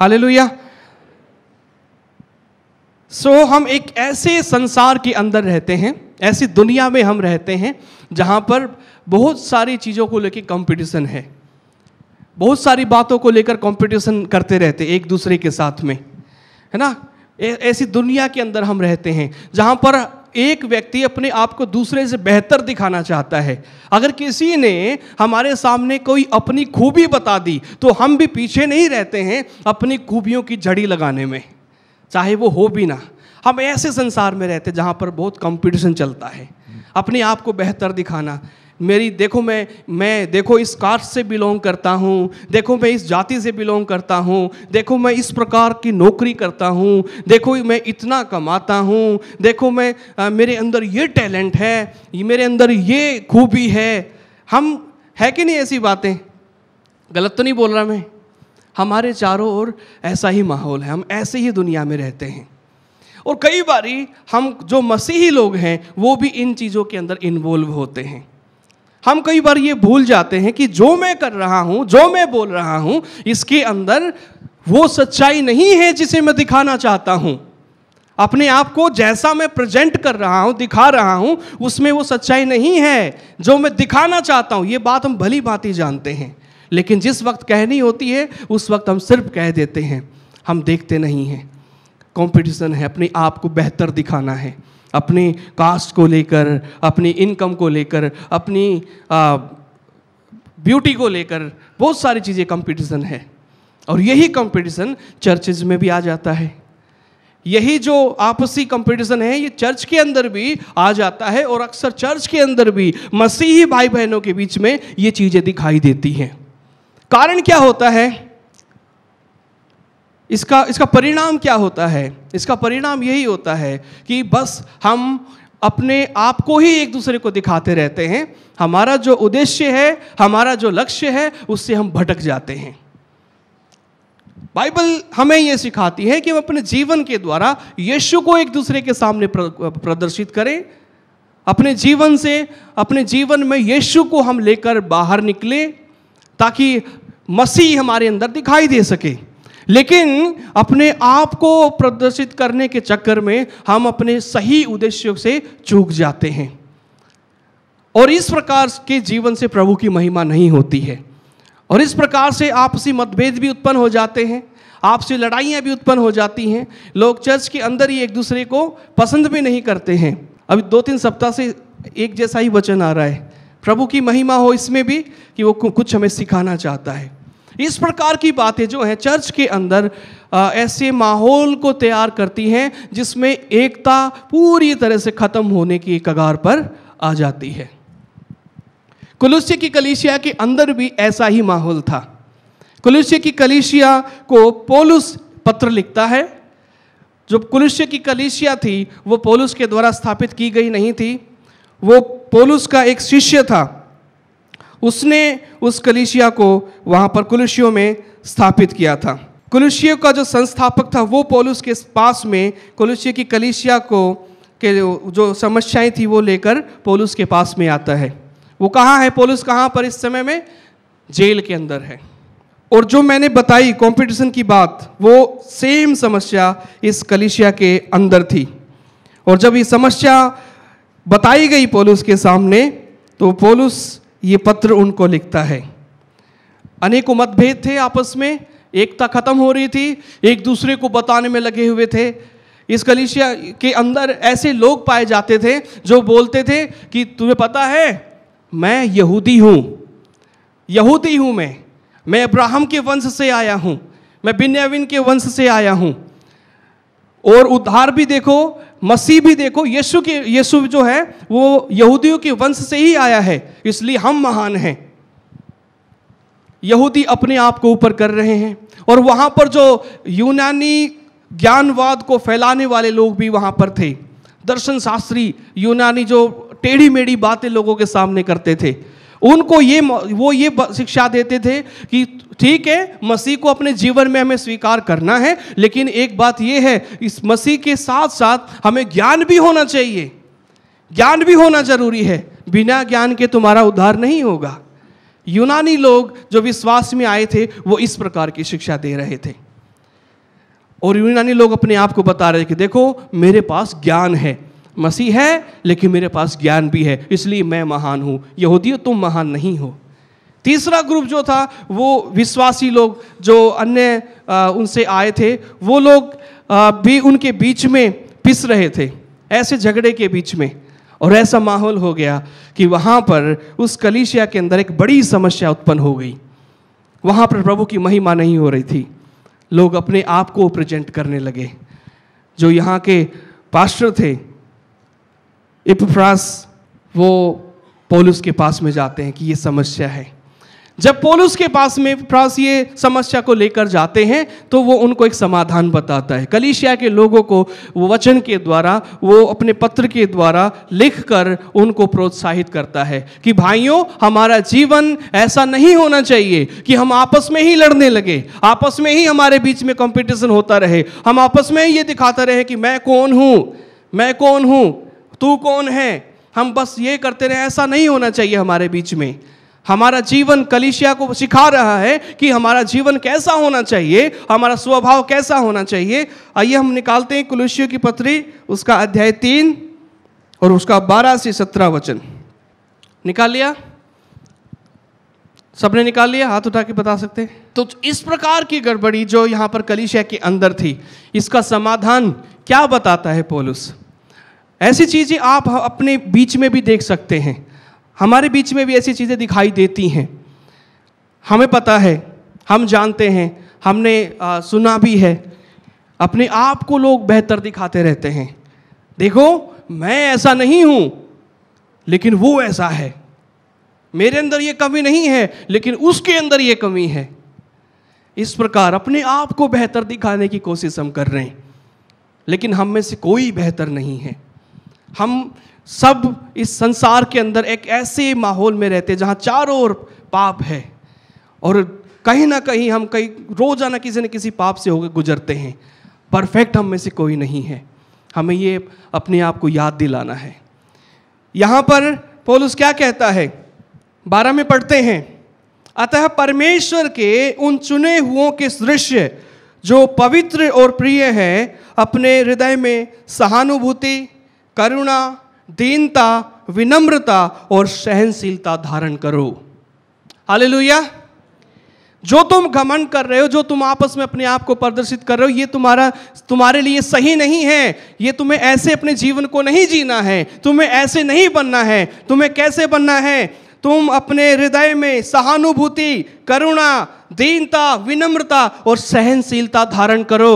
hallelujah सो so, हम एक ऐसे संसार के अंदर रहते हैं ऐसी दुनिया में हम रहते हैं जहाँ पर बहुत सारी चीज़ों को लेकर कंपटीशन है बहुत सारी बातों को लेकर कंपटीशन करते रहते एक दूसरे के साथ में है ना ऐसी दुनिया के अंदर हम रहते हैं जहाँ पर एक व्यक्ति अपने आप को दूसरे से बेहतर दिखाना चाहता है अगर किसी ने हमारे सामने कोई अपनी खूबी बता दी तो हम भी पीछे नहीं रहते हैं अपनी खूबियों की झड़ी लगाने में चाहे वो हो भी ना हम ऐसे संसार में रहते जहाँ पर बहुत कंपटीशन चलता है अपने आप को बेहतर दिखाना मेरी देखो मैं मैं देखो इस कास्ट से बिलोंग करता हूँ देखो मैं इस जाति से बिलोंग करता हूँ देखो मैं इस प्रकार की नौकरी करता हूँ देखो मैं इतना कमाता हूँ देखो मैं आ, मेरे अंदर ये टैलेंट है मेरे अंदर ये खूबी है हम है कि नहीं ऐसी बातें गलत तो नहीं बोल रहा मैं हमारे चारों ओर ऐसा ही माहौल है हम ऐसे ही दुनिया में रहते हैं और कई बारी हम जो मसीही लोग हैं वो भी इन चीज़ों के अंदर इन्वॉल्व होते हैं हम कई बार ये भूल जाते हैं कि जो मैं कर रहा हूं जो मैं बोल रहा हूं इसके अंदर वो सच्चाई नहीं है जिसे मैं दिखाना चाहता हूं अपने आप को जैसा मैं प्रेजेंट कर रहा हूँ दिखा रहा हूं उसमें वो सच्चाई नहीं है जो मैं दिखाना चाहता हूँ ये बात हम भली भांति जानते हैं लेकिन जिस वक्त कहनी होती है उस वक्त हम सिर्फ कह देते हैं हम देखते नहीं हैं कंपटीशन है अपने आप को बेहतर दिखाना है अपने कास्ट को लेकर अपनी इनकम को लेकर अपनी ब्यूटी को लेकर बहुत सारी चीज़ें कंपटीशन है और यही कंपटीशन चर्चेज में भी आ जाता है यही जो आपसी कंपटीशन है ये चर्च के अंदर भी आ जाता है और अक्सर चर्च के अंदर भी मसीही भाई बहनों के बीच में ये चीज़ें दिखाई देती हैं कारण क्या होता है इसका इसका परिणाम क्या होता है इसका परिणाम यही होता है कि बस हम अपने आप को ही एक दूसरे को दिखाते रहते हैं हमारा जो उद्देश्य है हमारा जो लक्ष्य है उससे हम भटक जाते हैं बाइबल हमें यह सिखाती है कि हम अपने जीवन के द्वारा यीशु को एक दूसरे के सामने प्रदर्शित करें अपने जीवन से अपने जीवन में यीशु को हम लेकर बाहर निकले ताकि मसीह हमारे अंदर दिखाई दे सके लेकिन अपने आप को प्रदर्शित करने के चक्कर में हम अपने सही उद्देश्यों से चूक जाते हैं और इस प्रकार के जीवन से प्रभु की महिमा नहीं होती है और इस प्रकार से आपसी मतभेद भी उत्पन्न हो जाते हैं आपसी लड़ाइयाँ भी उत्पन्न हो जाती हैं लोग चर्च के अंदर ही एक दूसरे को पसंद भी नहीं करते हैं अभी दो तीन सप्ताह से एक जैसा ही वचन आ रहा है प्रभु की महिमा हो इसमें भी कि वो कुछ हमें सिखाना चाहता है इस प्रकार की बातें जो है चर्च के अंदर ऐसे माहौल को तैयार करती हैं जिसमें एकता पूरी तरह से ख़त्म होने की कगार पर आ जाती है कुलुष्य की कलिशिया के अंदर भी ऐसा ही माहौल था कुलुष्य की कलिशिया को पोलुस पत्र लिखता है जो कुलुष्य की कलिशिया थी वो पोलुस के द्वारा स्थापित की गई नहीं थी वो पोलुस का एक शिष्य था उसने उस कलिशिया को वहाँ पर कुलुशियों में स्थापित किया था कुलुशियो का जो संस्थापक था वो पोलूस के पास में कुलुशियो की कलिशिया को के जो समस्याएं थी वो लेकर पोलुस के पास में आता है वो कहाँ है पोलुस कहाँ पर इस समय में जेल के अंदर है और जो मैंने बताई कंपटीशन की बात वो सेम समस्या इस कलिशिया के अंदर थी और जब ये समस्या बताई गई पोलुस के सामने तो पोलुस ये पत्र उनको लिखता है अनेकों मतभेद थे आपस में एकता खत्म हो रही थी एक दूसरे को बताने में लगे हुए थे इस कलिशिया के अंदर ऐसे लोग पाए जाते थे जो बोलते थे कि तुम्हें पता है मैं यहूदी हूँ यहूदी हूँ मैं मैं अब्राहम के वंश से आया हूँ मैं बिन्याविन के वंश से आया हूँ और उद्धार भी देखो मसीह भी देखो यीशु के यीशु जो है वो यहूदियों के वंश से ही आया है इसलिए हम महान हैं यहूदी अपने आप को ऊपर कर रहे हैं और वहां पर जो यूनानी ज्ञानवाद को फैलाने वाले लोग भी वहां पर थे दर्शन शास्त्री यूनानी जो टेढ़ी मेढ़ी बातें लोगों के सामने करते थे उनको ये वो ये शिक्षा देते थे कि ठीक है मसीह को अपने जीवन में हमें स्वीकार करना है लेकिन एक बात यह है इस मसीह के साथ साथ हमें ज्ञान भी होना चाहिए ज्ञान भी होना जरूरी है बिना ज्ञान के तुम्हारा उद्धार नहीं होगा यूनानी लोग जो विश्वास में आए थे वो इस प्रकार की शिक्षा दे रहे थे और यूनानी लोग अपने आप को बता रहे थे कि देखो मेरे पास ज्ञान है मसीह है लेकिन मेरे पास ज्ञान भी है इसलिए मैं महान हूँ यहूदी तुम महान नहीं हो तीसरा ग्रुप जो था वो विश्वासी लोग जो अन्य उनसे आए थे वो लोग भी उनके बीच में पिस रहे थे ऐसे झगड़े के बीच में और ऐसा माहौल हो गया कि वहाँ पर उस कलीसिया के अंदर एक बड़ी समस्या उत्पन्न हो गई वहाँ पर प्रभु की महिमा नहीं हो रही थी लोग अपने आप को प्रेजेंट करने लगे जो यहाँ के पास्टर थे इपफ्रास वो पोलुस के पास में जाते हैं कि ये समस्या है जब पोलुस के पास में फ्रांस ये समस्या को लेकर जाते हैं तो वो उनको एक समाधान बताता है कलिशिया के लोगों को वो वचन के द्वारा वो अपने पत्र के द्वारा लिख कर उनको प्रोत्साहित करता है कि भाइयों हमारा जीवन ऐसा नहीं होना चाहिए कि हम आपस में ही लड़ने लगे आपस में ही हमारे बीच में कंपटीशन होता रहे हम आपस में ही ये दिखाते रहे कि मैं कौन हूँ मैं कौन हूँ तू कौन है हम बस ये करते रहे ऐसा नहीं होना चाहिए हमारे बीच में हमारा जीवन कलिशिया को सिखा रहा है कि हमारा जीवन कैसा होना चाहिए हमारा स्वभाव कैसा होना चाहिए आइए हम निकालते हैं कुलुशियों की पत्री उसका अध्याय तीन और उसका बारह से सत्रह वचन निकाल लिया सबने निकाल लिया हाथ उठा के बता सकते हैं तो इस प्रकार की गड़बड़ी जो यहां पर कलिशिया के अंदर थी इसका समाधान क्या बताता है पोलुस ऐसी चीज़ें आप अपने बीच में भी देख सकते हैं हमारे बीच में भी ऐसी चीज़ें दिखाई देती हैं हमें पता है हम जानते हैं हमने आ, सुना भी है अपने आप को लोग बेहतर दिखाते रहते हैं देखो मैं ऐसा नहीं हूँ लेकिन वो ऐसा है मेरे अंदर ये कमी नहीं है लेकिन उसके अंदर ये कमी है इस प्रकार अपने आप को बेहतर दिखाने की कोशिश हम कर रहे हैं लेकिन हम में से कोई बेहतर नहीं है हम सब इस संसार के अंदर एक ऐसे माहौल में रहते हैं जहाँ चारों ओर पाप है और कहीं ना कहीं हम कहीं रोजाना किसी न किसी पाप से होकर गुजरते हैं परफेक्ट हम में से कोई नहीं है हमें ये अपने आप को याद दिलाना है यहाँ पर पोलुस क्या कहता है बारह में पढ़ते हैं अतः परमेश्वर के उन चुने हुओं के दृश्य जो पवित्र और प्रिय हैं अपने हृदय में सहानुभूति करुणा दीनता विनम्रता और सहनशीलता धारण करो हाल जो तुम घमंड कर रहे हो जो तुम आपस में अपने आप को प्रदर्शित कर रहे हो ये तुम्हारा तुम्हारे लिए सही नहीं है ये तुम्हें ऐसे अपने जीवन को नहीं जीना है तुम्हें ऐसे नहीं बनना है तुम्हें कैसे बनना है तुम अपने हृदय में सहानुभूति करुणा दीनता विनम्रता और सहनशीलता धारण करो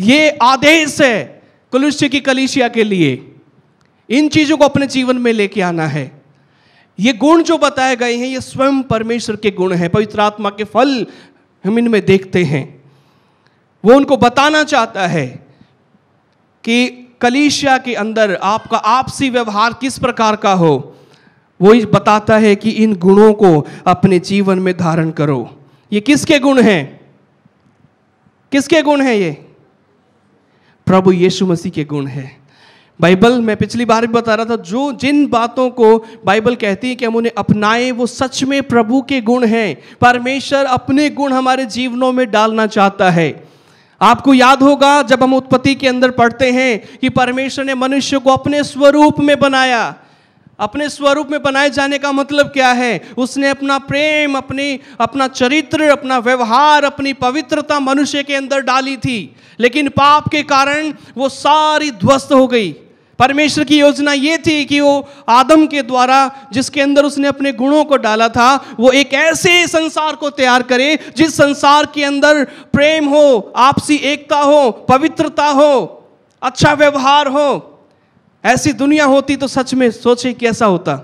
ये आदेश है कुलुष्य की कलिशिया के लिए इन चीज़ों को अपने जीवन में लेके आना है ये गुण जो बताए गए हैं ये स्वयं परमेश्वर के गुण हैं पवित्र आत्मा के फल हम इनमें देखते हैं वो उनको बताना चाहता है कि कलिशिया के अंदर आपका आपसी व्यवहार किस प्रकार का हो वो बताता है कि इन गुणों को अपने जीवन में धारण करो ये किसके गुण हैं किसके गुण हैं ये प्रभु यीशु मसीह के गुण है बाइबल मैं पिछली बार भी बता रहा था जो जिन बातों को बाइबल कहती है कि हम उन्हें अपनाएं वो सच में प्रभु के गुण हैं परमेश्वर अपने गुण हमारे जीवनों में डालना चाहता है आपको याद होगा जब हम उत्पत्ति के अंदर पढ़ते हैं कि परमेश्वर ने मनुष्य को अपने स्वरूप में बनाया अपने स्वरूप में बनाए जाने का मतलब क्या है उसने अपना प्रेम अपनी अपना चरित्र अपना व्यवहार अपनी पवित्रता मनुष्य के अंदर डाली थी लेकिन पाप के कारण वो सारी ध्वस्त हो गई परमेश्वर की योजना ये थी कि वो आदम के द्वारा जिसके अंदर उसने अपने गुणों को डाला था वो एक ऐसे संसार को तैयार करे जिस संसार के अंदर प्रेम हो आपसी एकता हो पवित्रता हो अच्छा व्यवहार हो ऐसी दुनिया होती तो सच में सोचे कैसा होता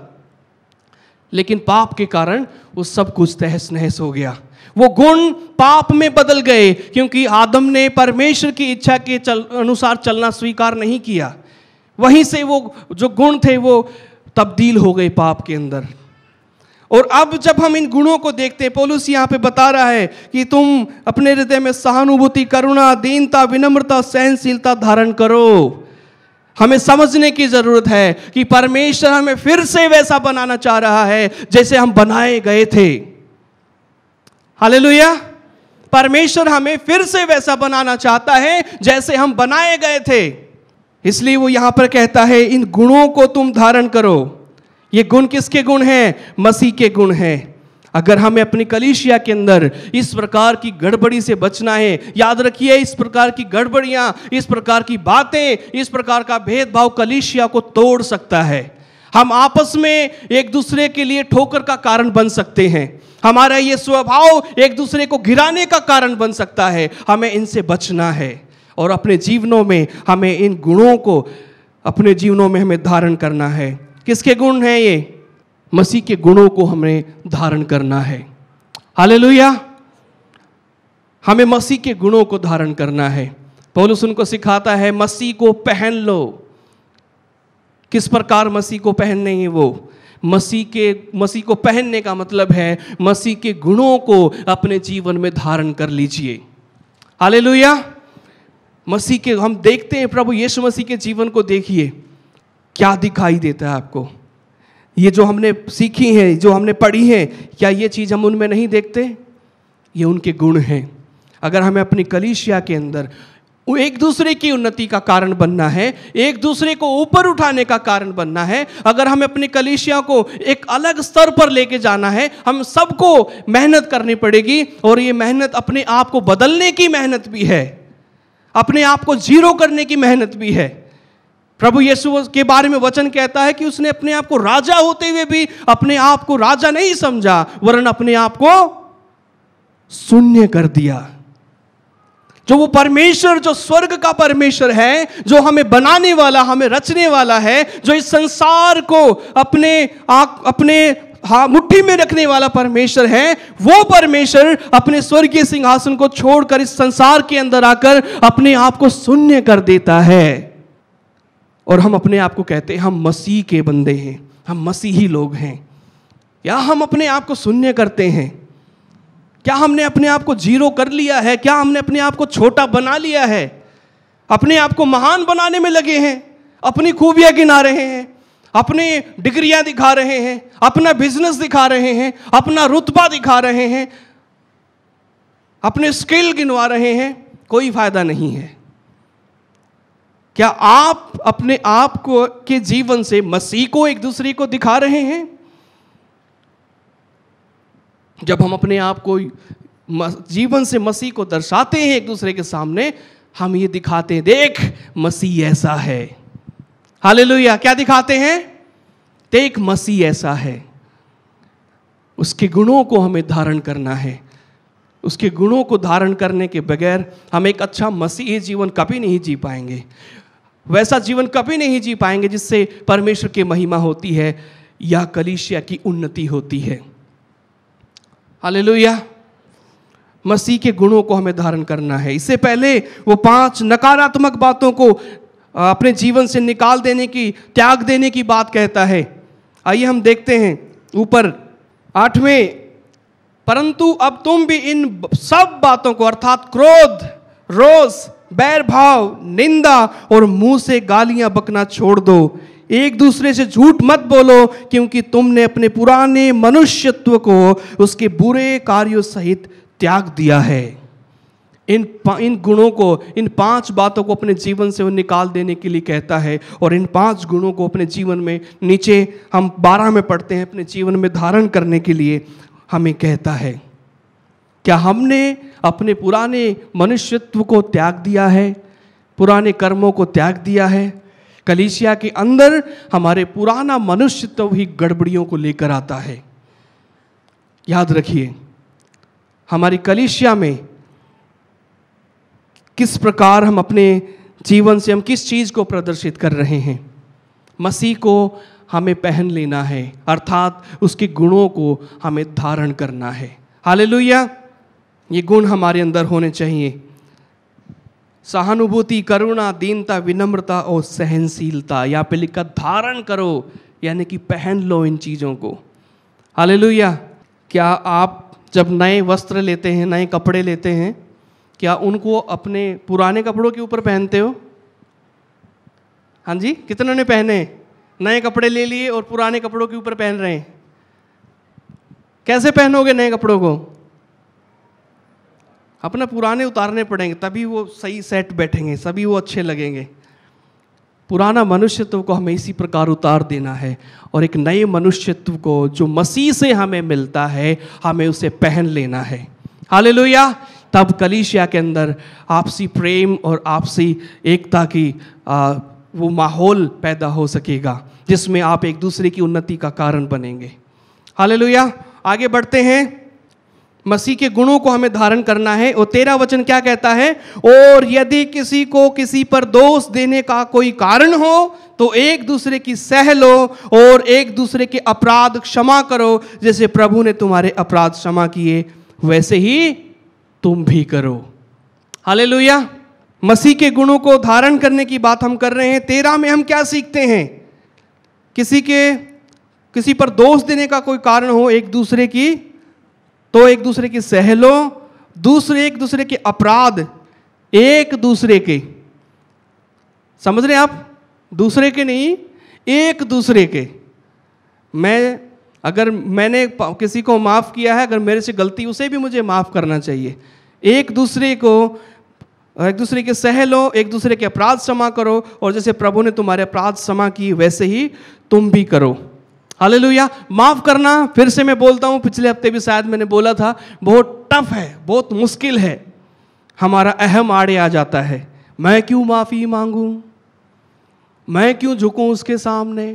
लेकिन पाप के कारण वो सब कुछ तहस नहस हो गया वो गुण पाप में बदल गए क्योंकि आदम ने परमेश्वर की इच्छा के चल, अनुसार चलना स्वीकार नहीं किया वहीं से वो जो गुण थे वो तब्दील हो गए पाप के अंदर और अब जब हम इन गुणों को देखते हैं पोलूस यहाँ पे बता रहा है कि तुम अपने हृदय में सहानुभूति करुणा दीनता विनम्रता सहनशीलता धारण करो हमें समझने की जरूरत है कि परमेश्वर हमें फिर से वैसा बनाना चाह रहा है जैसे हम बनाए गए थे हाल परमेश्वर हमें फिर से वैसा बनाना चाहता है जैसे हम बनाए गए थे इसलिए वो यहां पर कहता है इन गुणों को तुम धारण करो ये गुण किसके गुण हैं मसीह के गुण हैं अगर हमें अपनी कलिशिया के अंदर इस प्रकार की गड़बड़ी से बचना है याद रखिए इस प्रकार की गड़बड़ियां इस प्रकार की बातें इस प्रकार का भेदभाव कलिशिया को तोड़ सकता है हम आपस में एक दूसरे के लिए ठोकर का कारण बन सकते हैं हमारा ये स्वभाव एक दूसरे को घिराने का कारण बन सकता है हमें इनसे बचना है और अपने जीवनों में हमें इन गुणों को अपने जीवनों में हमें धारण करना है किसके गुण हैं ये मसीह के गुणों को हमें धारण करना है हालेलुया हमें मसीह के गुणों को धारण करना है पौलुस उनको सिखाता है मसीह को पहन लो किस प्रकार मसीह को पहनने हैं वो मसीह के मसीह को पहनने का मतलब है मसीह के गुणों को अपने जीवन में धारण कर लीजिए हालेलुया मसीह के हम देखते हैं प्रभु यीशु मसीह के जीवन को देखिए क्या दिखाई देता है आपको ये जो हमने सीखी हैं जो हमने पढ़ी हैं क्या ये चीज़ हम उनमें नहीं देखते ये उनके गुण हैं अगर हमें अपनी कलीसिया के अंदर एक दूसरे की उन्नति का कारण बनना है एक दूसरे को ऊपर उठाने का कारण बनना है अगर हमें अपने कलेशिया को एक अलग स्तर पर लेके जाना है हम सबको मेहनत करनी पड़ेगी और ये मेहनत अपने आप को बदलने की मेहनत भी है अपने आप को जीरो करने की मेहनत भी है प्रभु यीशु के बारे में वचन कहता है कि उसने अपने आप को राजा होते हुए भी अपने आप को राजा नहीं समझा वरन अपने आप को शून्य कर दिया जो वो परमेश्वर जो स्वर्ग का परमेश्वर है जो हमें बनाने वाला हमें रचने वाला है जो इस संसार को अपने आ, अपने हाँ मुट्ठी में रखने वाला परमेश्वर है वो परमेश्वर अपने स्वर्गीय सिंहासन को छोड़कर इस संसार के अंदर आकर अपने आप को शून्य कर देता है और हम अपने आप को कहते हैं हम मसीह के बंदे हैं हम मसीही लोग हैं या हम अपने आप को शून्य करते हैं क्या हमने अपने आप को जीरो कर लिया है क्या हमने अपने आप को छोटा बना लिया है अपने आप को महान बनाने में लगे हैं अपनी खूबियाँ गिना रहे हैं अपनी डिग्रियां दिखा रहे हैं अपना बिजनेस दिखा रहे हैं अपना रुतबा दिखा रहे हैं अपने स्किल गिनवा रहे हैं कोई फायदा नहीं है क्या आप अपने आप को के जीवन से मसीह को एक दूसरे को दिखा रहे हैं जब हम अपने आप को जीवन से मसीह को दर्शाते हैं एक दूसरे के सामने हम ये दिखाते हैं देख मसीह ऐसा है हालेलुया क्या दिखाते हैं देख मसीह ऐसा है उसके गुणों को हमें धारण करना है उसके गुणों को धारण करने के बगैर हम एक अच्छा मसीह जीवन कभी नहीं जी पाएंगे वैसा जीवन कभी नहीं जी पाएंगे जिससे परमेश्वर की महिमा होती है या कलिशिया की उन्नति होती है हालेलुया मसीह के गुणों को हमें धारण करना है इससे पहले वो पांच नकारात्मक बातों को अपने जीवन से निकाल देने की त्याग देने की बात कहता है आइए हम देखते हैं ऊपर आठवें परंतु अब तुम भी इन सब बातों को अर्थात क्रोध रोज़ बैर भाव निंदा और मुंह से गालियां बकना छोड़ दो एक दूसरे से झूठ मत बोलो क्योंकि तुमने अपने पुराने मनुष्यत्व को उसके बुरे कार्यों सहित त्याग दिया है इन इन गुणों को इन पांच बातों को अपने जीवन से वो निकाल देने के लिए कहता है और इन पांच गुणों को अपने जीवन में नीचे हम बारह में पढ़ते हैं अपने जीवन में धारण करने के लिए हमें कहता है क्या हमने अपने पुराने मनुष्यत्व को त्याग दिया है पुराने कर्मों को त्याग दिया है कलीसिया के अंदर हमारे पुराना मनुष्यत्व ही गड़बड़ियों को लेकर आता है याद रखिए हमारी कलीसिया में किस प्रकार हम अपने जीवन से हम किस चीज़ को प्रदर्शित कर रहे हैं मसीह को हमें पहन लेना है अर्थात उसके गुणों को हमें धारण करना है हालेलुया ये गुण हमारे अंदर होने चाहिए सहानुभूति करुणा दीनता विनम्रता और सहनशीलता यहाँ पे लिखा धारण करो यानी कि पहन लो इन चीज़ों को हाल क्या आप जब नए वस्त्र लेते हैं नए कपड़े लेते हैं क्या उनको अपने पुराने कपड़ों के ऊपर पहनते हो हाँ जी कितनों ने पहने नए कपड़े ले लिए और पुराने कपड़ों के ऊपर पहन रहे हैं कैसे पहनोगे नए कपड़ों को अपना पुराने उतारने पड़ेंगे तभी वो सही सेट बैठेंगे सभी वो अच्छे लगेंगे पुराना मनुष्यत्व को हमें इसी प्रकार उतार देना है और एक नए मनुष्यत्व को जो मसीह से हमें मिलता है हमें उसे पहन लेना है हाले तब कलिशिया के अंदर आपसी प्रेम और आपसी एकता की आ, वो माहौल पैदा हो सकेगा जिसमें आप एक दूसरे की उन्नति का कारण बनेंगे हाल आगे बढ़ते हैं मसीह के गुणों को हमें धारण करना है और तेरा वचन क्या कहता है और यदि किसी को किसी पर दोष देने का कोई कारण हो तो एक दूसरे की सह लो और एक दूसरे के अपराध क्षमा करो जैसे प्रभु ने तुम्हारे अपराध क्षमा किए वैसे ही तुम भी करो हाले मसीह के गुणों को धारण करने की बात हम कर रहे हैं तेरा में हम क्या सीखते हैं किसी के किसी पर दोष देने का कोई कारण हो एक दूसरे की तो एक दूसरे की सहलो दूसरे एक दूसरे के अपराध एक दूसरे के समझ रहे हैं आप दूसरे के नहीं एक दूसरे के मैं अगर मैंने किसी को माफ़ किया है अगर मेरे से गलती उसे भी मुझे माफ़ करना चाहिए एक दूसरे को एक दूसरे के सह लो एक दूसरे के अपराध क्षमा करो और जैसे प्रभु ने तुम्हारे अपराध क्षमा की वैसे ही तुम भी करो हालेलुया माफ़ करना फिर से मैं बोलता हूँ पिछले हफ्ते भी शायद मैंने बोला था बहुत टफ है बहुत मुश्किल है हमारा अहम आड़े आ जाता है मैं क्यों माफ़ी मांगू मैं क्यों झुकू उसके सामने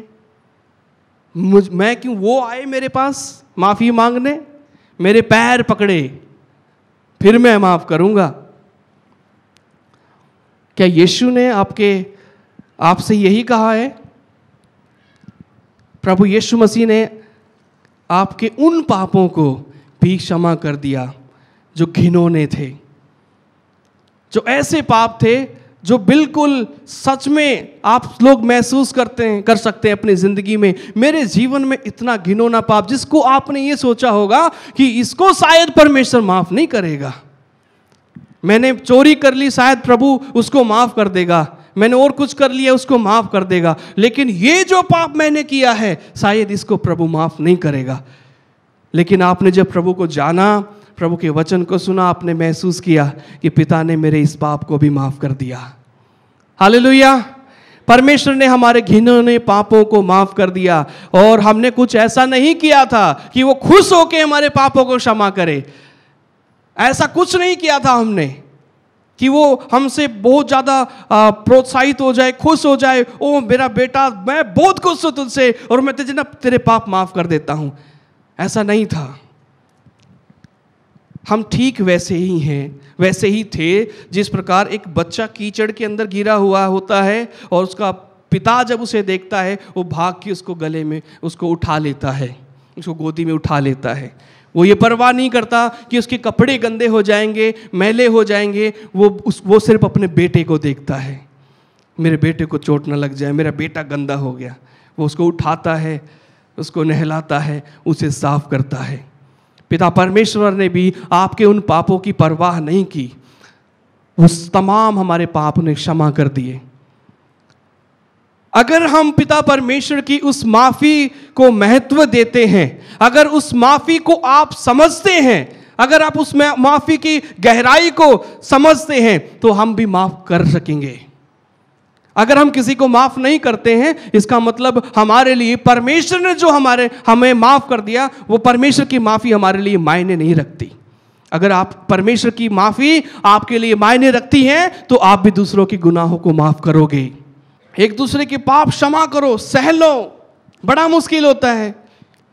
मुझ मैं क्यों वो आए मेरे पास माफ़ी मांगने मेरे पैर पकड़े फिर मैं माफ़ करूँगा क्या यीशु ने आपके आपसे यही कहा है प्रभु यीशु मसीह ने आपके उन पापों को भी क्षमा कर दिया जो घिनौने थे जो ऐसे पाप थे जो बिल्कुल सच में आप लोग महसूस करते हैं कर सकते हैं अपनी ज़िंदगी में मेरे जीवन में इतना घिनौना पाप जिसको आपने ये सोचा होगा कि इसको शायद परमेश्वर माफ़ नहीं करेगा मैंने चोरी कर ली शायद प्रभु उसको माफ़ कर देगा मैंने और कुछ कर लिया उसको माफ़ कर देगा लेकिन ये जो पाप मैंने किया है शायद इसको प्रभु माफ़ नहीं करेगा लेकिन आपने जब प्रभु को जाना प्रभु के वचन को सुना आपने महसूस किया कि पिता ने मेरे इस पाप को भी माफ़ कर दिया हालेलुया परमेश्वर ने हमारे ने पापों को माफ़ कर दिया और हमने कुछ ऐसा नहीं किया था कि वो खुश होके हमारे पापों को क्षमा करे ऐसा कुछ नहीं किया था हमने कि वो हमसे बहुत ज़्यादा प्रोत्साहित हो जाए खुश हो जाए ओ मेरा बेटा मैं बहुत खुश हूँ तुझसे और मैं तुझे ना तेरे पाप माफ़ कर देता हूँ ऐसा नहीं था हम ठीक वैसे ही हैं वैसे ही थे जिस प्रकार एक बच्चा कीचड़ के अंदर गिरा हुआ होता है और उसका पिता जब उसे देखता है वो भाग के उसको गले में उसको उठा लेता है उसको गोदी में उठा लेता है वो ये परवाह नहीं करता कि उसके कपड़े गंदे हो जाएंगे मैले हो जाएंगे वो उस वो सिर्फ अपने बेटे को देखता है मेरे बेटे को चोट ना लग जाए मेरा बेटा गंदा हो गया वो उसको उठाता है उसको नहलाता है उसे साफ करता है पिता परमेश्वर ने भी आपके उन पापों की परवाह नहीं की उस तमाम हमारे पाप ने क्षमा कर दिए अगर हम पिता परमेश्वर की उस माफ़ी को महत्व देते हैं अगर उस माफ़ी को आप समझते हैं अगर आप उस माफ़ी की गहराई को समझते हैं तो हम भी माफ़ कर सकेंगे अगर हम किसी को माफ़ नहीं करते हैं इसका मतलब हमारे लिए परमेश्वर ने जो हमारे हमें माफ़ कर दिया वो परमेश्वर की माफ़ी हमारे लिए मायने नहीं रखती अगर आप परमेश्वर की माफ़ी आपके लिए मायने रखती है तो आप भी दूसरों के गुनाहों को माफ़ करोगे एक दूसरे के पाप क्षमा करो सह लो बड़ा मुश्किल होता है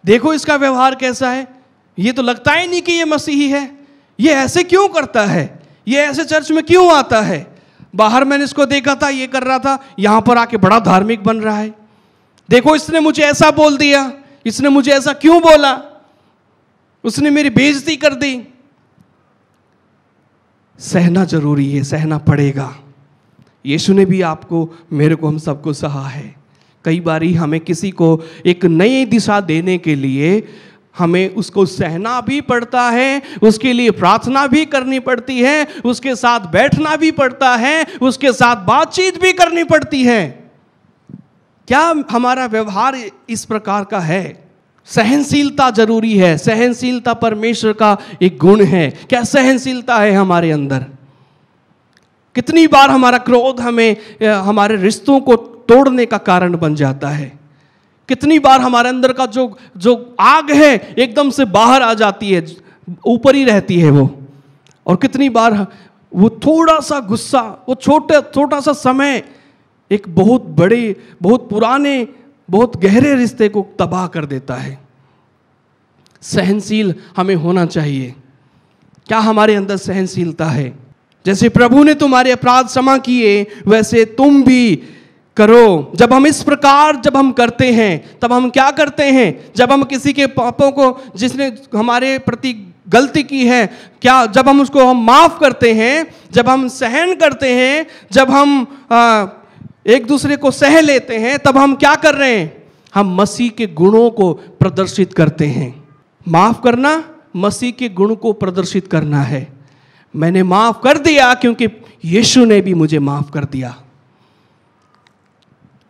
देखो इसका व्यवहार कैसा है ये तो लगता ही नहीं कि ये मसीही है ये ऐसे क्यों करता है ये ऐसे चर्च में क्यों आता है बाहर मैंने इसको देखा था ये कर रहा था यहाँ पर आके बड़ा धार्मिक बन रहा है देखो इसने मुझे ऐसा बोल दिया इसने मुझे ऐसा क्यों बोला उसने मेरी बेइज्जती कर दी सहना जरूरी है सहना पड़ेगा यीशु ने भी आपको मेरे को हम सबको सहा है कई बारी हमें किसी को एक नई दिशा देने के लिए हमें उसको सहना भी पड़ता है उसके लिए प्रार्थना भी करनी पड़ती है उसके साथ बैठना भी पड़ता है उसके साथ बातचीत भी करनी पड़ती है क्या हमारा व्यवहार इस प्रकार का है सहनशीलता जरूरी है सहनशीलता परमेश्वर का एक गुण है क्या सहनशीलता है हमारे अंदर कितनी बार हमारा क्रोध हमें हमारे रिश्तों को तोड़ने का कारण बन जाता है कितनी बार हमारे अंदर का जो जो आग है एकदम से बाहर आ जाती है ऊपर ही रहती है वो और कितनी बार वो थोड़ा सा गुस्सा वो छोटा छोटा सा समय एक बहुत बड़े बहुत पुराने बहुत गहरे रिश्ते को तबाह कर देता है सहनशील हमें होना चाहिए क्या हमारे अंदर सहनशीलता है जैसे प्रभु ने तुम्हारे अपराध क्षमा किए वैसे तुम भी करो जब हम इस प्रकार जब हम करते हैं तब हम क्या करते हैं जब हम किसी के पापों को जिसने हमारे प्रति गलती की है क्या जब हम उसको हम माफ़ करते हैं जब हम सहन करते हैं जब हम आ, एक दूसरे को सह लेते हैं तब हम क्या कर रहे हैं हम मसीह के गुणों को प्रदर्शित करते हैं माफ़ करना मसीह के गुण को प्रदर्शित करना है मैंने माफ कर दिया क्योंकि यीशु ने भी मुझे माफ कर दिया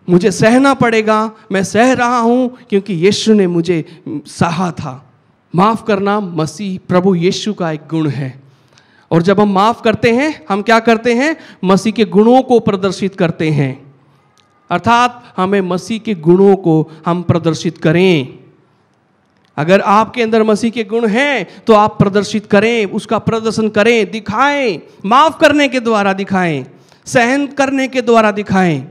मुझे सहना पड़ेगा मैं सह रहा हूं क्योंकि यीशु ने मुझे सहा था माफ करना मसीह प्रभु यीशु का एक गुण है और जब हम माफ करते हैं हम क्या करते हैं मसीह के गुणों को प्रदर्शित करते हैं अर्थात हमें मसीह के गुणों को हम प्रदर्शित करें अगर आपके अंदर मसीह के गुण हैं तो आप प्रदर्शित करें उसका प्रदर्शन करें दिखाएं माफ करने के द्वारा दिखाएं सहन करने के द्वारा दिखाएं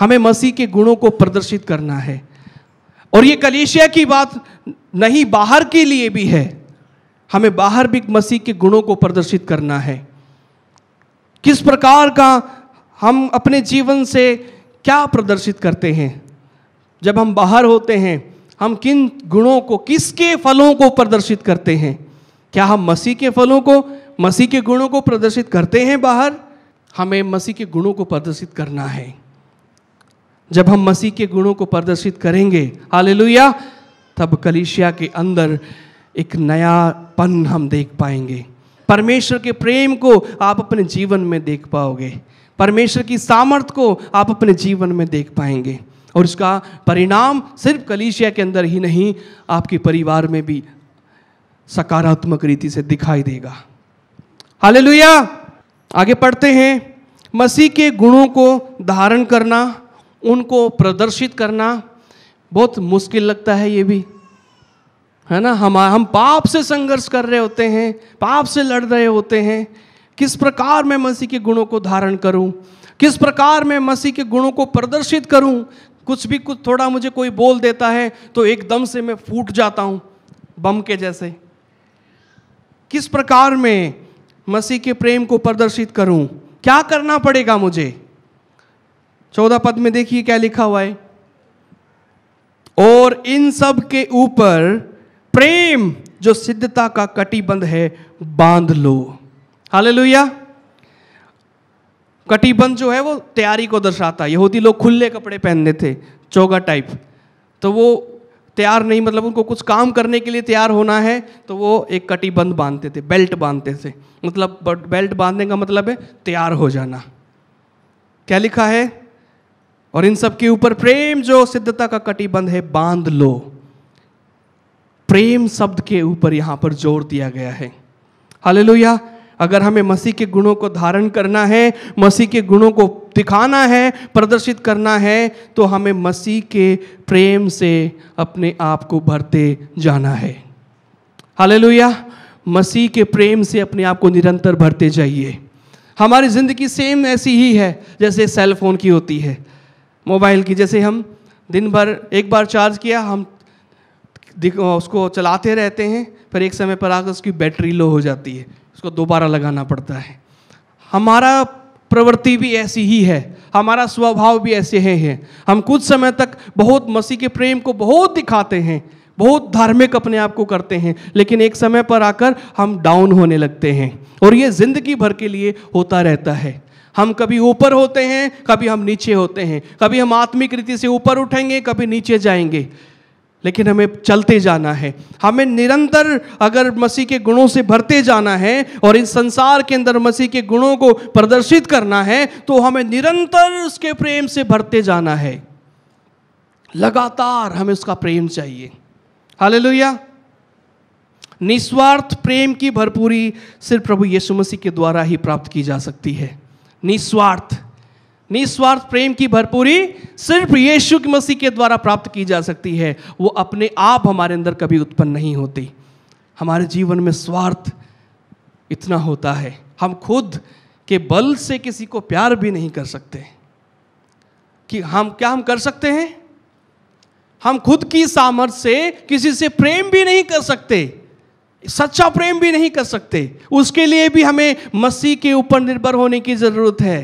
हमें मसीह के गुणों को प्रदर्शित करना है और ये कलेशिया की बात नहीं बाहर के लिए भी है हमें बाहर भी मसीह के गुणों को प्रदर्शित करना है किस प्रकार का हम अपने जीवन से क्या प्रदर्शित करते हैं जब हम बाहर होते हैं हम किन गुणों को किसके फलों को प्रदर्शित करते हैं क्या हम मसीह के फलों को मसीह के गुणों को प्रदर्शित करते हैं बाहर हमें मसीह के गुणों को प्रदर्शित करना है जब हम मसीह के गुणों को प्रदर्शित करेंगे हालेलुया तब कलिशिया के अंदर एक नया पन हम देख पाएंगे परमेश्वर के प्रेम को आप अपने जीवन में देख पाओगे परमेश्वर की सामर्थ को आप अपने जीवन में देख पाएंगे और इसका परिणाम सिर्फ कलीसिया के अंदर ही नहीं आपके परिवार में भी सकारात्मक रीति से दिखाई देगा हाल आगे पढ़ते हैं मसीह के गुणों को धारण करना उनको प्रदर्शित करना बहुत मुश्किल लगता है ये भी है ना हम हम पाप से संघर्ष कर रहे होते हैं पाप से लड़ रहे होते हैं किस प्रकार मैं मसीह के गुणों को धारण करूं किस प्रकार मैं मसीह के गुणों को प्रदर्शित करूं कुछ भी कुछ थोड़ा मुझे कोई बोल देता है तो एकदम से मैं फूट जाता हूं बम के जैसे किस प्रकार में मसीह के प्रेम को प्रदर्शित करूं क्या करना पड़ेगा मुझे चौदह पद में देखिए क्या लिखा हुआ है और इन सब के ऊपर प्रेम जो सिद्धता का कटिबंध है बांध लो हालेलुया कटिबंध जो है वो तैयारी को दर्शाता है यहूदी लोग खुले कपड़े पहनते थे चोगा टाइप तो वो तैयार नहीं मतलब उनको कुछ काम करने के लिए तैयार होना है तो वो एक कटिबंध बांधते थे बेल्ट बांधते थे मतलब बेल्ट बांधने का मतलब है तैयार हो जाना क्या लिखा है और इन सब के ऊपर प्रेम जो सिद्धता का कटिबंध है बांध लो प्रेम शब्द के ऊपर यहाँ पर जोर दिया गया है हालेलुया अगर हमें मसीह के गुणों को धारण करना है मसीह के गुणों को दिखाना है प्रदर्शित करना है तो हमें मसीह के प्रेम से अपने आप को भरते जाना है लोहिया मसीह के प्रेम से अपने आप को निरंतर भरते जाइए हमारी ज़िंदगी सेम ऐसी ही है जैसे सेल फोन की होती है मोबाइल की जैसे हम दिन भर एक बार चार्ज किया हम उसको चलाते रहते हैं पर एक समय पर आकर उसकी बैटरी लो हो जाती है उसको दोबारा लगाना पड़ता है हमारा प्रवृत्ति भी ऐसी ही है हमारा स्वभाव भी ऐसे है, है हम कुछ समय तक बहुत मसीह के प्रेम को बहुत दिखाते हैं बहुत धार्मिक अपने आप को करते हैं लेकिन एक समय पर आकर हम डाउन होने लगते हैं और ये ज़िंदगी भर के लिए होता रहता है हम कभी ऊपर होते हैं कभी हम नीचे होते हैं कभी हम आत्मिक रीति से ऊपर उठेंगे कभी नीचे जाएंगे लेकिन हमें चलते जाना है हमें निरंतर अगर मसीह के गुणों से भरते जाना है और इस संसार के अंदर मसीह के गुणों को प्रदर्शित करना है तो हमें निरंतर उसके प्रेम से भरते जाना है लगातार हमें उसका प्रेम चाहिए लोहिया निस्वार्थ प्रेम की भरपूरी सिर्फ प्रभु यीशु मसीह के द्वारा ही प्राप्त की जा सकती है निस्वार्थ निस्वार्थ प्रेम की भरपूरी सिर्फ यीशु मसीह के द्वारा प्राप्त की जा सकती है वो अपने आप हमारे अंदर कभी उत्पन्न नहीं होती हमारे जीवन में स्वार्थ इतना होता है हम खुद के बल से किसी को प्यार भी नहीं कर सकते कि हम क्या हम कर सकते हैं हम खुद की सामर्थ्य से किसी से प्रेम भी नहीं कर सकते सच्चा प्रेम भी नहीं कर सकते उसके लिए भी हमें मसीह के ऊपर निर्भर होने की ज़रूरत है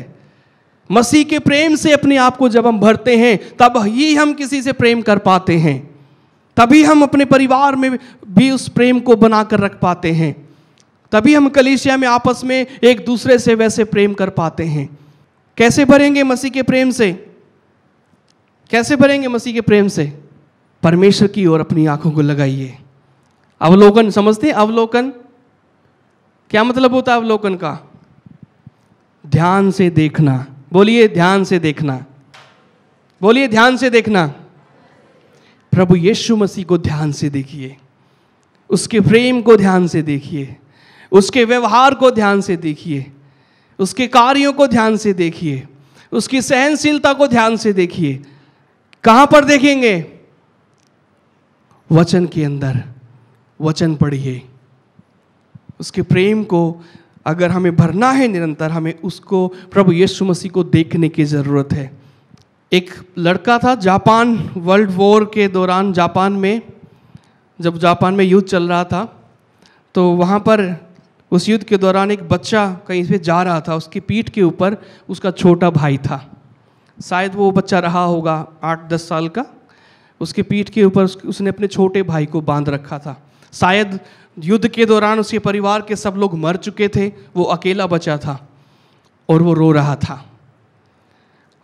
मसीह के प्रेम से अपने आप को जब हम भरते हैं तब ही हम किसी से प्रेम कर पाते हैं तभी हम अपने परिवार में भी उस प्रेम को बनाकर रख पाते हैं तभी हम कलेशिया में आपस में एक दूसरे से वैसे प्रेम कर पाते हैं कैसे भरेंगे मसीह के प्रेम से कैसे भरेंगे मसीह के प्रेम से परमेश्वर की ओर अपनी आंखों को लगाइए अवलोकन समझते हैं अवलोकन क्या मतलब होता है अवलोकन का ध्यान से देखना बोलिए ध्यान से देखना बोलिए ध्यान से देखना प्रभु यीशु मसीह को ध्यान से देखिए उसके प्रेम को ध्यान से देखिए उसके व्यवहार को ध्यान से देखिए उसके कार्यों को ध्यान से देखिए उसकी सहनशीलता को ध्यान से देखिए कहां पर देखेंगे वचन के अंदर वचन पढ़िए उसके प्रेम को अगर हमें भरना है निरंतर हमें उसको प्रभु यीशु मसीह को देखने की ज़रूरत है एक लड़का था जापान वर्ल्ड वॉर के दौरान जापान में जब जापान में युद्ध चल रहा था तो वहाँ पर उस युद्ध के दौरान एक बच्चा कहीं से जा रहा था उसकी पीठ के ऊपर उसका छोटा भाई था शायद वो बच्चा रहा होगा आठ दस साल का उसके पीठ के ऊपर उसने अपने छोटे भाई को बांध रखा था शायद युद्ध के दौरान उसके परिवार के सब लोग मर चुके थे वो अकेला बचा था और वो रो रहा था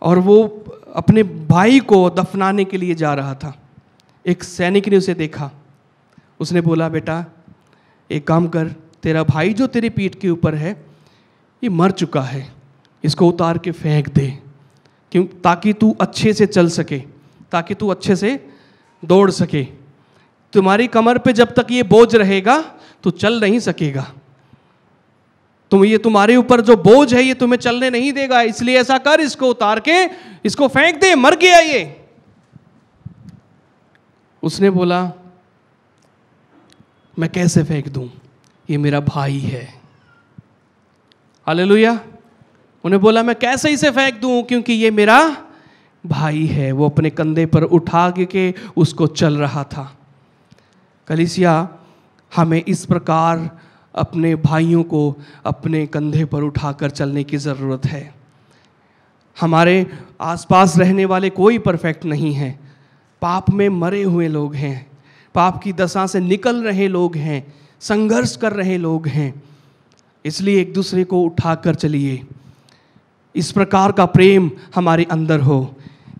और वो अपने भाई को दफनाने के लिए जा रहा था एक सैनिक ने उसे देखा उसने बोला बेटा एक काम कर तेरा भाई जो तेरी पीठ के ऊपर है ये मर चुका है इसको उतार के फेंक दे क्यों ताकि तू अच्छे से चल सके ताकि तू अच्छे से दौड़ सके तुम्हारी कमर पे जब तक ये बोझ रहेगा तो चल नहीं सकेगा तुम ये तुम्हारे ऊपर जो बोझ है ये तुम्हें चलने नहीं देगा इसलिए ऐसा कर इसको उतार के इसको फेंक दे मर गया ये उसने बोला मैं कैसे फेंक दूं ये मेरा भाई है हालेलुया उन्हें बोला मैं कैसे इसे फेंक दूं क्योंकि ये मेरा भाई है वो अपने कंधे पर उठा के उसको चल रहा था कलिसिया हमें इस प्रकार अपने भाइयों को अपने कंधे पर उठाकर चलने की ज़रूरत है हमारे आसपास रहने वाले कोई परफेक्ट नहीं हैं पाप में मरे हुए लोग हैं पाप की दशा से निकल रहे लोग हैं संघर्ष कर रहे लोग हैं इसलिए एक दूसरे को उठाकर चलिए इस प्रकार का प्रेम हमारे अंदर हो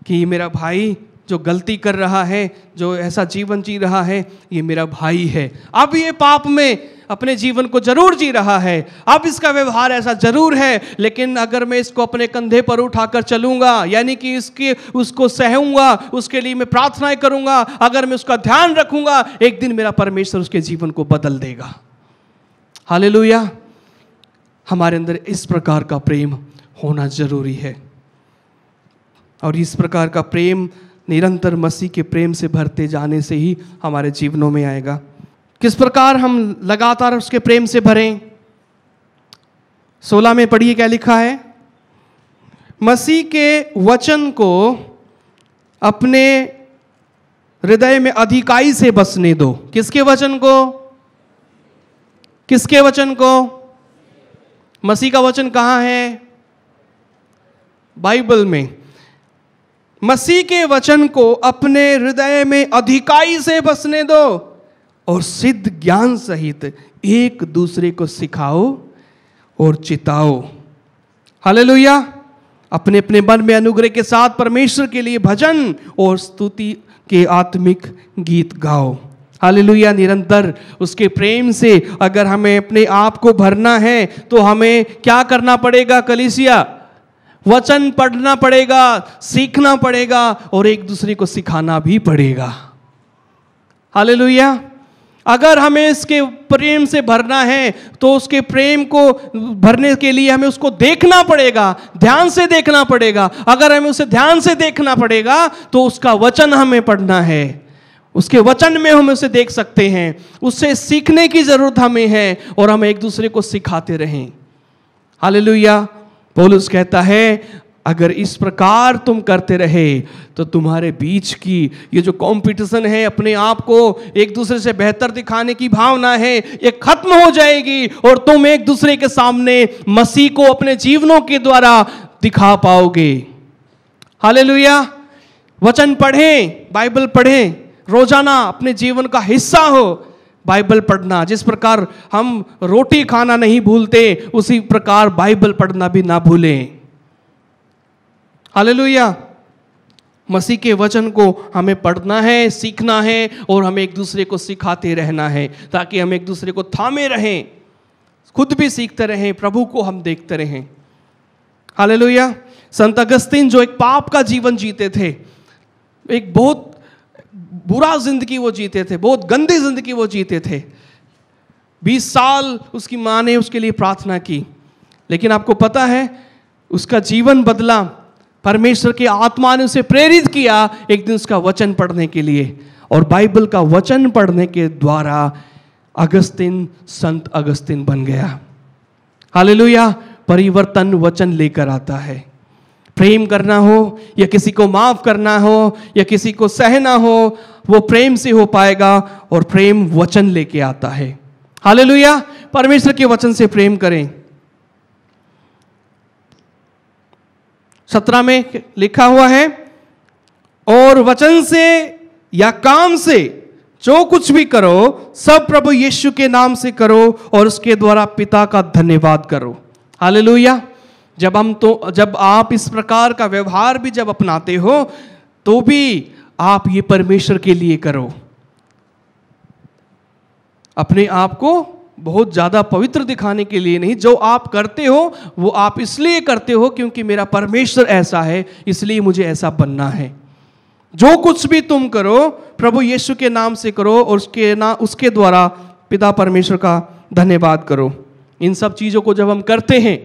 कि मेरा भाई जो गलती कर रहा है जो ऐसा जीवन जी रहा है ये मेरा भाई है अब ये पाप में अपने जीवन को जरूर जी रहा है अब इसका व्यवहार ऐसा जरूर है लेकिन अगर मैं इसको अपने कंधे पर उठाकर चलूंगा यानी कि इसके उसको सहूंगा उसके लिए मैं प्रार्थनाएं करूंगा अगर मैं उसका ध्यान रखूंगा एक दिन मेरा परमेश्वर उसके जीवन को बदल देगा हाल हमारे अंदर इस प्रकार का प्रेम होना जरूरी है और इस प्रकार का प्रेम निरंतर मसीह के प्रेम से भरते जाने से ही हमारे जीवनों में आएगा किस प्रकार हम लगातार उसके प्रेम से भरें सोलह में पढ़िए क्या लिखा है मसीह के वचन को अपने हृदय में अधिकाई से बसने दो किसके वचन को किसके वचन को मसीह का वचन कहाँ है बाइबल में मसीह के वचन को अपने हृदय में अधिकाई से बसने दो और सिद्ध ज्ञान सहित एक दूसरे को सिखाओ और चिताओ लोहिया अपने अपने मन में अनुग्रह के साथ परमेश्वर के लिए भजन और स्तुति के आत्मिक गीत गाओ हालेलुया निरंतर उसके प्रेम से अगर हमें अपने आप को भरना है तो हमें क्या करना पड़ेगा कलिसिया वचन पढ़ना पड़ेगा सीखना पड़ेगा और एक दूसरे को सिखाना भी पड़ेगा हाल अगर हमें इसके प्रेम से भरना है तो उसके प्रेम को भरने के लिए हमें उसको देखना पड़ेगा ध्यान से देखना पड़ेगा अगर हमें उसे ध्यान से देखना पड़ेगा तो उसका वचन हमें पढ़ना है उसके वचन में हम उसे देख सकते हैं उससे सीखने की ज़रूरत हमें है और हम एक दूसरे को सिखाते रहें हाल पौलुस कहता है अगर इस प्रकार तुम करते रहे तो तुम्हारे बीच की ये जो कंपटीशन है अपने आप को एक दूसरे से बेहतर दिखाने की भावना है ये खत्म हो जाएगी और तुम एक दूसरे के सामने मसीह को अपने जीवनों के द्वारा दिखा पाओगे हाले वचन पढ़ें बाइबल पढ़ें रोजाना अपने जीवन का हिस्सा हो बाइबल पढ़ना जिस प्रकार हम रोटी खाना नहीं भूलते उसी प्रकार बाइबल पढ़ना भी ना भूलें हाल मसीह के वचन को हमें पढ़ना है सीखना है और हमें एक दूसरे को सिखाते रहना है ताकि हम एक दूसरे को थामे रहें खुद भी सीखते रहें प्रभु को हम देखते रहें हाल संत अगस्तिन जो एक पाप का जीवन जीते थे एक बहुत बुरा जिंदगी वो जीते थे बहुत गंदी जिंदगी वो जीते थे बीस साल उसकी माँ ने उसके लिए प्रार्थना की लेकिन आपको पता है उसका जीवन बदला परमेश्वर की आत्मा ने उसे प्रेरित किया एक दिन उसका वचन पढ़ने के लिए और बाइबल का वचन पढ़ने के द्वारा अगस्तिन संत अगस्तिन बन गया हालेलुया परिवर्तन वचन लेकर आता है प्रेम करना हो या किसी को माफ करना हो या किसी को सहना हो वो प्रेम से हो पाएगा और प्रेम वचन लेके आता है हाल परमेश्वर के वचन से प्रेम करें सत्रह में लिखा हुआ है और वचन से या काम से जो कुछ भी करो सब प्रभु यीशु के नाम से करो और उसके द्वारा पिता का धन्यवाद करो हाल जब हम तो जब आप इस प्रकार का व्यवहार भी जब अपनाते हो तो भी आप ये परमेश्वर के लिए करो अपने आप को बहुत ज़्यादा पवित्र दिखाने के लिए नहीं जो आप करते हो वो आप इसलिए करते हो क्योंकि मेरा परमेश्वर ऐसा है इसलिए मुझे ऐसा बनना है जो कुछ भी तुम करो प्रभु यीशु के नाम से करो और उसके ना उसके द्वारा पिता परमेश्वर का धन्यवाद करो इन सब चीज़ों को जब हम करते हैं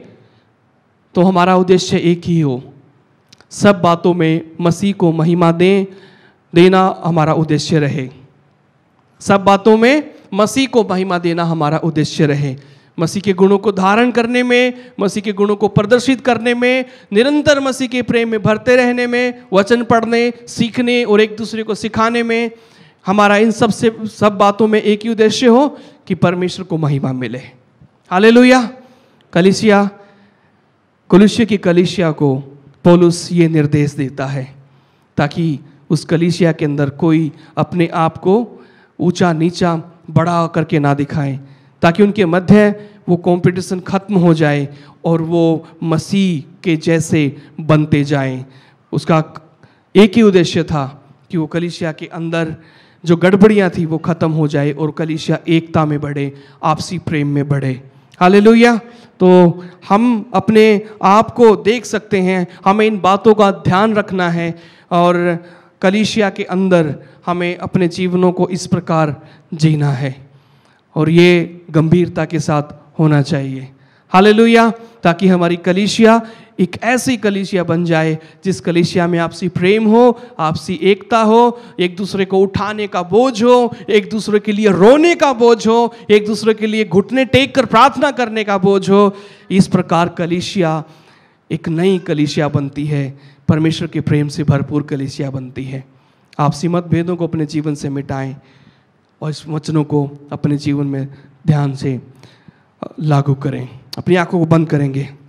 तो हमारा उद्देश्य एक ही हो सब बातों में मसीह को महिमा दें देना हमारा उद्देश्य रहे सब बातों में मसीह को महिमा देना हमारा उद्देश्य रहे मसीह के गुणों को धारण करने में मसीह के गुणों को प्रदर्शित करने में निरंतर मसीह के प्रेम में भरते रहने में वचन पढ़ने सीखने और एक दूसरे को सिखाने में हमारा इन सब से सब बातों में एक ही उद्देश्य हो कि परमेश्वर को महिमा मिले लोहिया कलिसिया कुलुष्य की कलिशिया को पोलुस ये निर्देश देता है ताकि उस कलिशिया के अंदर कोई अपने आप को ऊंचा नीचा बड़ा करके ना दिखाएं ताकि उनके मध्य वो कंपटीशन ख़त्म हो जाए और वो मसीह के जैसे बनते जाएं उसका एक ही उद्देश्य था कि वो कलिशिया के अंदर जो गड़बड़ियाँ थी वो ख़त्म हो जाए और कलिशिया एकता में बढ़े आपसी प्रेम में बढ़े हाल तो हम अपने आप को देख सकते हैं हमें इन बातों का ध्यान रखना है और कलिशिया के अंदर हमें अपने जीवनों को इस प्रकार जीना है और ये गंभीरता के साथ होना चाहिए हालेलुया ताकि हमारी कलिशिया एक ऐसी कलिशिया बन जाए जिस कलिशिया में आपसी प्रेम हो आपसी एकता हो एक दूसरे को उठाने का बोझ हो एक दूसरे के लिए रोने का बोझ हो एक दूसरे के लिए घुटने टेक कर प्रार्थना करने का बोझ हो इस प्रकार कलिशिया एक नई कलिशिया बनती है परमेश्वर के प्रेम से भरपूर कलिशिया बनती है आपसी मतभेदों को अपने जीवन से मिटाएं और इस वचनों को अपने जीवन में ध्यान से लागू करें अपनी आंखों को बंद करेंगे